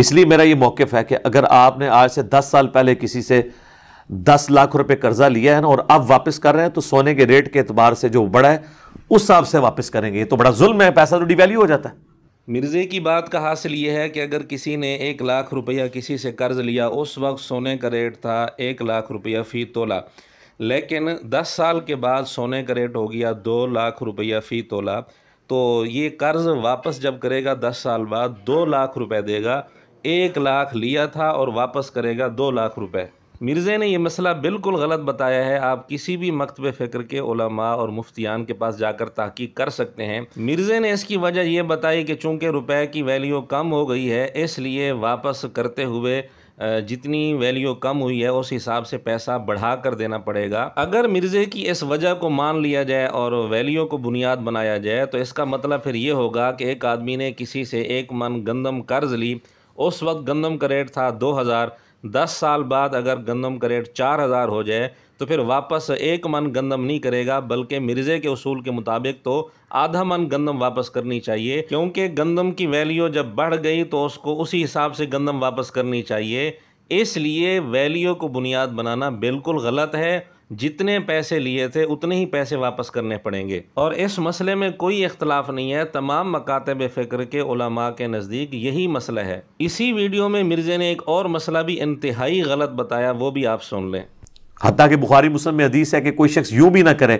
اس لیے میرا یہ موقف ہے کہ اگر آپ نے آج سے دس سال پہلے کسی سے دس لاکھ روپے قرضہ لیا ہے نا اور اب واپس کر رہے ہیں تو سونے کے ریٹ کے اعتبار سے جو بڑا ہے اس حساب سے واپس کریں گے یہ تو بڑا ظلم ہے پیسہ تو ڈی ویلیو ہو جاتا ہے مرزے کی بات کا حاصل یہ ہے کہ اگر کسی نے ایک لاکھ روپیہ کسی سے قرض لیا اس وقت سونے کا ریٹ تھا ایک لاکھ روپیہ فی تولہ لیکن دس سال کے بعد سونے کا ریٹ ہو گیا دو لاکھ روپیہ فی تولا تو یہ قرض واپس جب کرے گا دس سال بعد دو لاکھ روپے دے گا ایک لاکھ لیا تھا اور واپس کرے گا دو لاکھ روپے مرزے نے یہ مسئلہ بالکل غلط بتایا ہے آپ کسی بھی مکتب فکر کے علماء اور مفتیان کے پاس جا کر تحقیق کر سکتے ہیں مرزے نے اس کی وجہ یہ بتائی کہ چونکہ روپے کی ویلیو کم ہو گئی ہے اس لیے واپس کرتے ہوئے جتنی ویلیو کم ہوئی ہے اس حساب سے پیسہ بڑھا کر دینا پڑے گا اگر مرزے کی اس وجہ کو مان لیا جائے اور ویلیو کو بنیاد بنایا جائے تو اس کا مطلب پھر یہ ہوگا کہ ایک آدمی نے کسی سے ایک من گندم قرض لی اس وقت گندم کا ریٹ تھا دو ہزار دس سال بعد اگر گندم کا ریٹ چار ہزار ہو جائے تو پھر واپس ایک من گندم نہیں کرے گا بلکہ مرزے کے اصول کے مطابق تو آدھا من گندم واپس کرنی چاہیے کیونکہ گندم کی ویلیو جب بڑھ گئی تو اس کو اسی حساب سے گندم واپس کرنی چاہیے اس لیے ویلیو کو بنیاد بنانا بالکل غلط ہے جتنے پیسے لیے تھے اتنے ہی پیسے واپس کرنے پڑیں گے اور اس مسئلے میں کوئی اختلاف نہیں ہے تمام مکاتب فکر کے علماء کے نزدیک یہی مسئلہ ہے اسی ویڈیو میں مرزے نے ایک اور مسئلہ بھی انتہائی غلط بتایا وہ بھی آپ سن لیں حتیٰ کہ بخاری مسلم میں حدیث ہے کہ کوئی شخص یوں بھی نہ کرے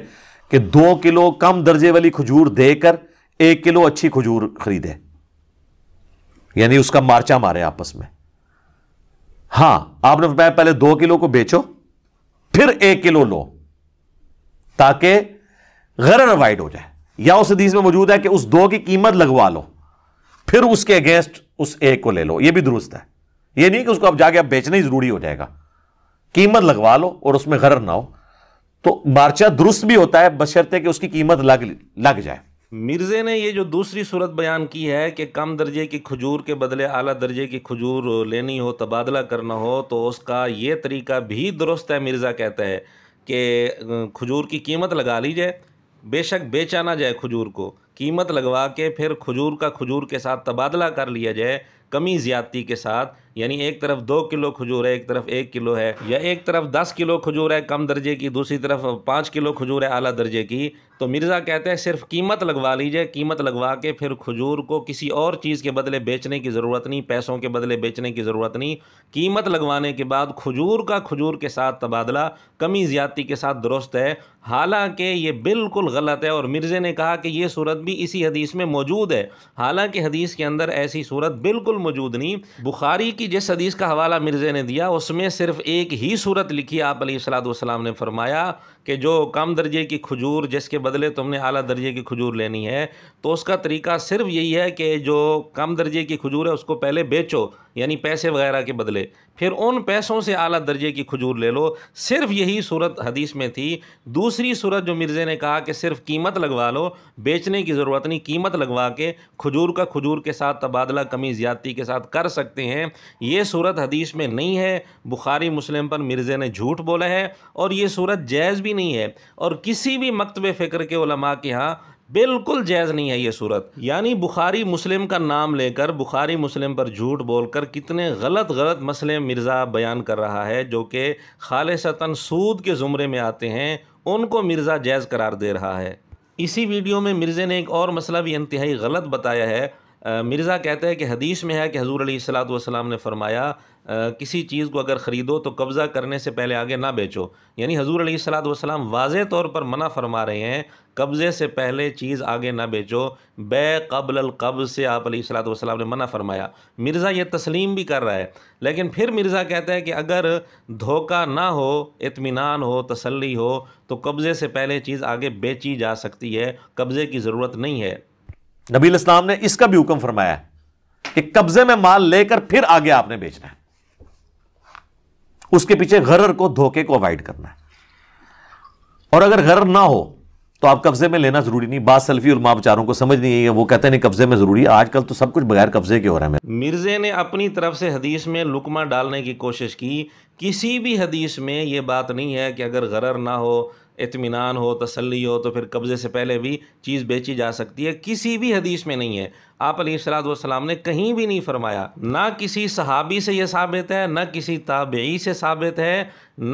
کہ دو کلو کم درجے والی کھجور دے کر ایک کلو اچھی کھجور خریدے یعنی اس کا مارچا مارے آپس میں ہاں آپ نے پہلے دو کلو کو بیچو پھر ایک کلو لو تاکہ غرر اوائڈ ہو جائے یا اس حدیث میں موجود ہے کہ اس دو کی قیمت لگوا لو پھر اس کے اگینسٹ اس ایک کو لے لو یہ بھی درست ہے یہ نہیں کہ اس کو اب جا کے اب بیچنا ہی ضروری ہو جائے گا قیمت لگوا لو اور اس میں غرر نہ ہو تو بارچہ درست بھی ہوتا ہے بشرطے کہ اس کی قیمت لگ جائے مرزے نے یہ جو دوسری صورت بیان کی ہے کہ کم درجے کی کھجور کے بدلے اعلیٰ درجے کی کھجور لینی ہو تبادلہ کرنا ہو تو اس کا یہ طریقہ بھی درست ہے مرزا کہتا ہے کہ کھجور کی قیمت لگا لی جائے بے شک بیچا نہ جائے کھجور کو قیمت لگوا کے پھر کھجور کا کھجور کے ساتھ تبادلہ کر لیا جائے کمی زیادتی کے ساتھ یعنی ایک طرف دو کلو کھجور ہے ایک طرف ایک کلو ہے یا ایک طرف دس کلو کھجور ہے کم درجے کی دوسری طرف پانچ کلو کھجور ہے اعلیٰ درجے کی تو مرزا کہتے ہیں صرف قیمت لگوا لیجئے قیمت لگوا کے پھر کھجور کو کسی اور چیز کے بدلے بیچنے کی ضرورت نہیں پیسوں کے بدلے بیچنے کی ضرورت نہیں قیمت لگوانے کے بعد کھجور کا کھجور کے ساتھ تبادلہ کمی زیادتی کے ساتھ درست ہے حالانکہ یہ بالکل غلط ہے اور مرزے نے کہا کہ یہ صورت بھی اسی حدیث میں موجود ہے حالانکہ حدیث کے اندر ایسی صورت بالکل موجود نہیں بخاری کی جس حدیث کا حوالہ مرزے نے دیا اس میں صرف ایک ہی صورت لکھی آپ علیہ السلاۃ والسلام نے فرمایا کہ جو کم درجے کی کھجور جس کے بدلے تم نے اعلیٰ درجے کی کھجور لینی ہے تو اس کا طریقہ صرف یہی ہے کہ جو کم درجے کی کھجور ہے اس کو پہلے بیچو یعنی پیسے وغیرہ کے بدلے پھر ان پیسوں سے اعلیٰ درجے کی کھجور لے لو صرف یہی صورت حدیث میں تھی دوسری صورت جو مرزے نے کہا کہ صرف قیمت لگوا لو بیچنے کی ضرورت نہیں قیمت لگوا کے کھجور کا کھجور کے ساتھ تبادلہ کمی زیادتی کے ساتھ کر سکتے ہیں یہ صورت حدیث میں نہیں ہے بخاری مسلم پر مرزے نے جھوٹ بولا ہے اور یہ صورت جائز بھی نہیں ہے اور کسی بھی مکتب فکر کے علماء کے ہاں بالکل جیز نہیں ہے یہ صورت یعنی بخاری مسلم کا نام لے کر بخاری مسلم پر جھوٹ بول کر کتنے غلط غلط مسئلے مرزا بیان کر رہا ہے جو کہ خالصتاً سود کے زمرے میں آتے ہیں ان کو مرزا جیز قرار دے رہا ہے اسی ویڈیو میں مرزے نے ایک اور مسئلہ بھی انتہائی غلط بتایا ہے مرزا کہتا ہے کہ حدیث میں ہے کہ حضور علیہ السلاۃ والسلام نے فرمایا کسی چیز کو اگر خریدو تو قبضہ کرنے سے پہلے آگے نہ بیچو یعنی حضور علیہ السلاۃ والسلام واضح طور پر منع فرما رہے ہیں قبضے سے پہلے چیز آگے نہ بیچو بے قبل القبض سے آپ علیہ السلاۃ والسلام نے منع فرمایا مرزا یہ تسلیم بھی کر رہا ہے لیکن پھر مرزا کہتا ہے کہ اگر دھوکہ نہ ہو اطمینان ہو تسلی ہو تو قبضے سے پہلے چیز آگے بیچی جا سکتی ہے قبضے کی ضرورت نہیں ہے نبی اسلام نے اس کا بھی حکم فرمایا کہ قبضے میں مال لے کر پھر آگے آپ نے بیچنا ہے اس کے پیچھے غرر کو دھوکے کو اوائڈ کرنا ہے اور اگر غرر نہ ہو تو آپ قبضے میں لینا ضروری نہیں بات سلفی اور ماں کو سمجھ نہیں ہے وہ کہتے ہیں نہیں قبضے میں ضروری ہے آج کل تو سب کچھ بغیر قبضے کے ہو رہا ہے مرزے نے اپنی طرف سے حدیث میں لکما ڈالنے کی کوشش کی کسی بھی حدیث میں یہ بات نہیں ہے کہ اگر غرر نہ ہو اطمینان ہو تسلی ہو تو پھر قبضے سے پہلے بھی چیز بیچی جا سکتی ہے کسی بھی حدیث میں نہیں ہے آپ علیہ صلاحت والسلام نے کہیں بھی نہیں فرمایا نہ کسی صحابی سے یہ ثابت ہے نہ کسی تابعی سے ثابت ہے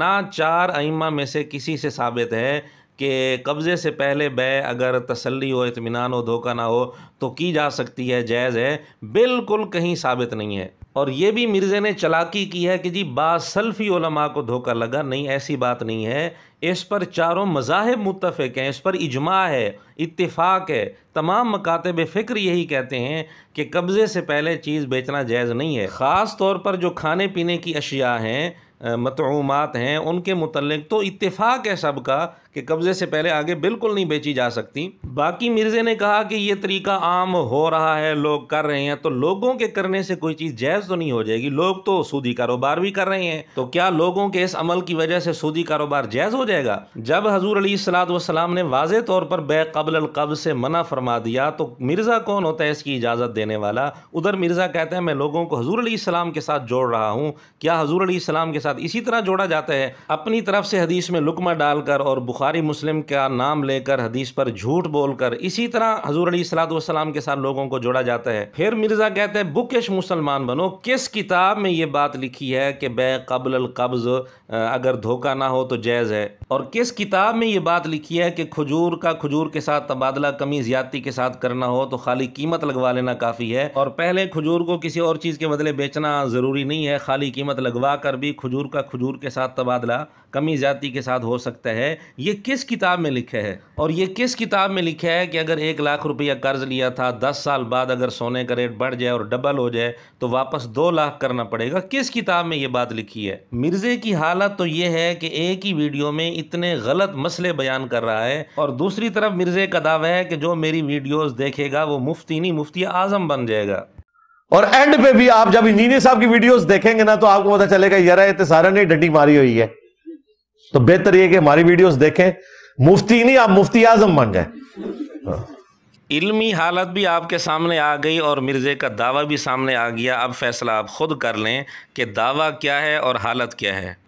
نہ چار ائمہ میں سے کسی سے ثابت ہے کہ قبضے سے پہلے بے اگر تسلی ہو اطمینان ہو دھوکہ نہ ہو تو کی جا سکتی ہے جائز ہے بالکل کہیں ثابت نہیں ہے اور یہ بھی مرزے نے چلاکی کی ہے کہ جی با سلفی علماء کو دھوکہ لگا نہیں ایسی بات نہیں ہے اس پر چاروں مذاہب متفق ہیں اس پر اجماع ہے اتفاق ہے تمام مکاتب فکر یہی کہتے ہیں کہ قبضے سے پہلے چیز بیچنا جائز نہیں ہے خاص طور پر جو کھانے پینے کی اشیاء ہیں متعومات ہیں ان کے متعلق تو اتفاق ہے سب کا کہ قبضے سے پہلے آگے بالکل نہیں بیچی جا سکتی باقی مرزے نے کہا کہ یہ طریقہ عام ہو رہا ہے لوگ کر رہے ہیں تو لوگوں کے کرنے سے کوئی چیز جائز تو نہیں ہو جائے گی لوگ تو سودی کاروبار بھی کر رہے ہیں تو کیا لوگوں کے اس عمل کی وجہ سے سودی کاروبار جائز ہو جائے گا جب حضور علی السلاد وال نے واضح طور پر بے قبل القبض سے منع فرما دیا تو مرزا کون ہوتا ہے اس کی اجازت دینے والا ادھر مرزا کہتے ہیں میں لوگوں کو حضور علیہ السلام کے ساتھ جوڑ رہا ہوں کیا حضور علی السلام کے ساتھ اسی طرح جوڑا جاتا ہے اپنی طرف سے حدیث میں لکمہ ڈال کر اور بخار بخاری مسلم کا نام لے کر حدیث پر جھوٹ بول کر اسی طرح حضور علیہ السلام کے ساتھ لوگوں کو جوڑا جاتا ہے پھر مرزا کہتے ہیں بکش مسلمان بنو کس کتاب میں یہ بات لکھی ہے کہ بے قبل القبض اگر دھوکہ نہ ہو تو جیز ہے اور کس کتاب میں یہ بات لکھی ہے کہ خجور کا خجور کے ساتھ تبادلہ کمی زیادتی کے ساتھ کرنا ہو تو خالی قیمت لگوا لینا کافی ہے اور پہلے خجور کو کسی اور چیز کے بدلے بیچنا ضروری نہیں ہے خالی قیمت لگوا کر بھی خجور کا خجور کے ساتھ تبادلہ کمی زیادتی کے ساتھ ہو سکتا ہے یہ یہ کس کتاب میں لکھے ہے اور یہ کس کتاب میں لکھے ہے کہ اگر اگر ایک لاکھ روپیہ لیا تھا دس سال بعد سونے کا ریٹ بڑھ جائے اور ڈبل ہو جائے تو واپس دو لاکھ کرنا پڑے گا کس کتاب میں یہ بات لکھی ہے مرزے کی حالت تو یہ ہے کہ ایک ہی ویڈیو میں اتنے غلط مسئلے بیان کر رہا ہے اور دوسری طرف مرزے کا دعویٰ ہے کہ جو میری ویڈیوز دیکھے گا وہ مفتی نہیں مفتی آزم بن جائے گا اور اینڈ پہ بھی آپ جب انجینئر کی ویڈیوز دیکھیں گے نا تو آپ کو پتا چلے گا یار سارا تو بہتر یہ کہ ہماری ویڈیوز دیکھیں مفتی نہیں آپ مفتی اعظم بن جائیں ہاں۔ علمی حالت بھی آپ کے سامنے آ گئی اور مرزے کا دعویٰ بھی سامنے آ گیا اب فیصلہ آپ خود کر لیں کہ دعویٰ کیا ہے اور حالت کیا ہے